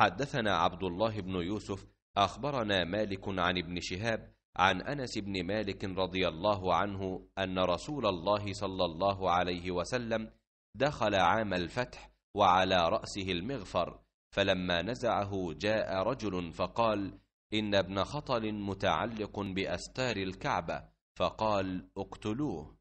حدثنا عبد الله بن يوسف اخبرنا مالك عن ابن شهاب عن انس بن مالك رضي الله عنه ان رسول الله صلى الله عليه وسلم دخل عام الفتح وعلى راسه المغفر فلما نزعه جاء رجل فقال ان ابن خطل متعلق باستار الكعبه فقال اقتلوه